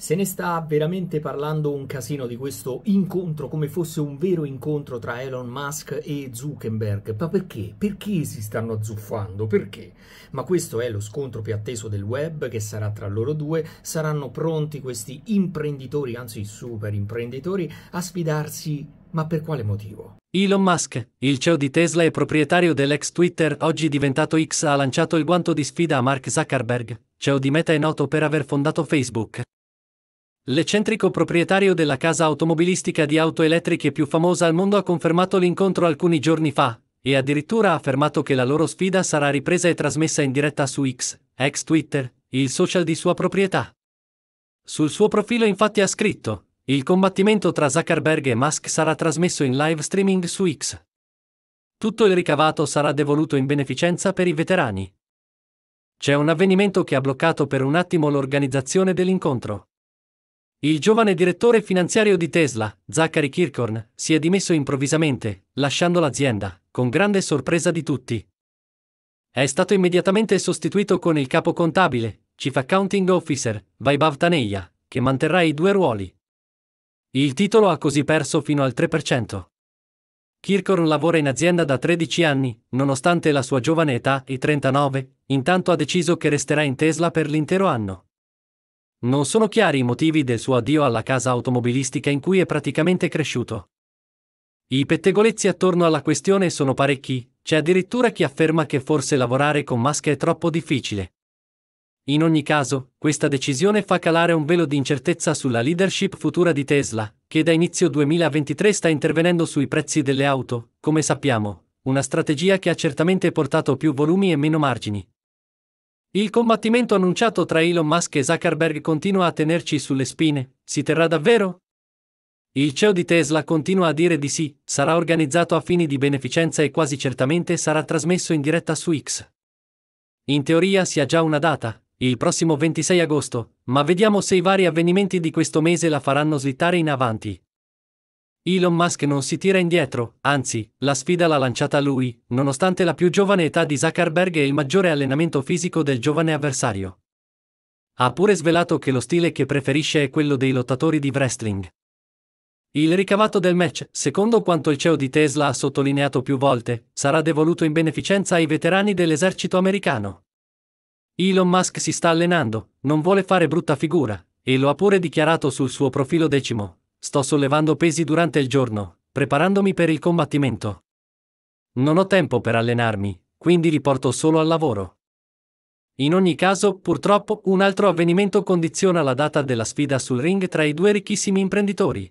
Se ne sta veramente parlando un casino di questo incontro come fosse un vero incontro tra Elon Musk e Zuckerberg. Ma perché? Perché si stanno azzuffando? Perché? Ma questo è lo scontro più atteso del web che sarà tra loro due. Saranno pronti questi imprenditori, anzi super imprenditori, a sfidarsi. Ma per quale motivo? Elon Musk, il CEO di Tesla e proprietario dell'ex Twitter, oggi diventato X, ha lanciato il guanto di sfida a Mark Zuckerberg, CEO di Meta e noto per aver fondato Facebook. L'eccentrico proprietario della casa automobilistica di auto elettriche più famosa al mondo ha confermato l'incontro alcuni giorni fa e addirittura ha affermato che la loro sfida sarà ripresa e trasmessa in diretta su X, ex Twitter, il social di sua proprietà. Sul suo profilo infatti ha scritto, il combattimento tra Zuckerberg e Musk sarà trasmesso in live streaming su X. Tutto il ricavato sarà devoluto in beneficenza per i veterani. C'è un avvenimento che ha bloccato per un attimo l'organizzazione dell'incontro. Il giovane direttore finanziario di Tesla, Zachary Kirkhorn, si è dimesso improvvisamente, lasciando l'azienda, con grande sorpresa di tutti. È stato immediatamente sostituito con il capo contabile, Chief Accounting Officer, Vaibhav Taneja, che manterrà i due ruoli. Il titolo ha così perso fino al 3%. Kirkhorn lavora in azienda da 13 anni, nonostante la sua giovane età, i 39, intanto ha deciso che resterà in Tesla per l'intero anno. Non sono chiari i motivi del suo addio alla casa automobilistica in cui è praticamente cresciuto. I pettegolezzi attorno alla questione sono parecchi, c'è addirittura chi afferma che forse lavorare con Musk è troppo difficile. In ogni caso, questa decisione fa calare un velo di incertezza sulla leadership futura di Tesla, che da inizio 2023 sta intervenendo sui prezzi delle auto, come sappiamo, una strategia che ha certamente portato più volumi e meno margini. Il combattimento annunciato tra Elon Musk e Zuckerberg continua a tenerci sulle spine. Si terrà davvero? Il CEO di Tesla continua a dire di sì, sarà organizzato a fini di beneficenza e quasi certamente sarà trasmesso in diretta su X. In teoria si ha già una data, il prossimo 26 agosto, ma vediamo se i vari avvenimenti di questo mese la faranno slittare in avanti. Elon Musk non si tira indietro, anzi, la sfida l'ha lanciata lui, nonostante la più giovane età di Zuckerberg e il maggiore allenamento fisico del giovane avversario. Ha pure svelato che lo stile che preferisce è quello dei lottatori di wrestling. Il ricavato del match, secondo quanto il CEO di Tesla ha sottolineato più volte, sarà devoluto in beneficenza ai veterani dell'esercito americano. Elon Musk si sta allenando, non vuole fare brutta figura, e lo ha pure dichiarato sul suo profilo decimo, Sto sollevando pesi durante il giorno, preparandomi per il combattimento. Non ho tempo per allenarmi, quindi li porto solo al lavoro. In ogni caso, purtroppo, un altro avvenimento condiziona la data della sfida sul ring tra i due ricchissimi imprenditori.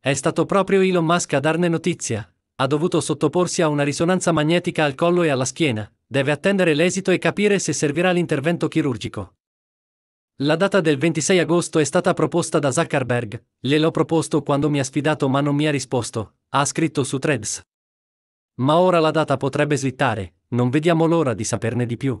È stato proprio Elon Musk a darne notizia. Ha dovuto sottoporsi a una risonanza magnetica al collo e alla schiena, deve attendere l'esito e capire se servirà l'intervento chirurgico. La data del 26 agosto è stata proposta da Zuckerberg, gliel'ho proposto quando mi ha sfidato ma non mi ha risposto, ha scritto su Threads. Ma ora la data potrebbe slittare, non vediamo l'ora di saperne di più.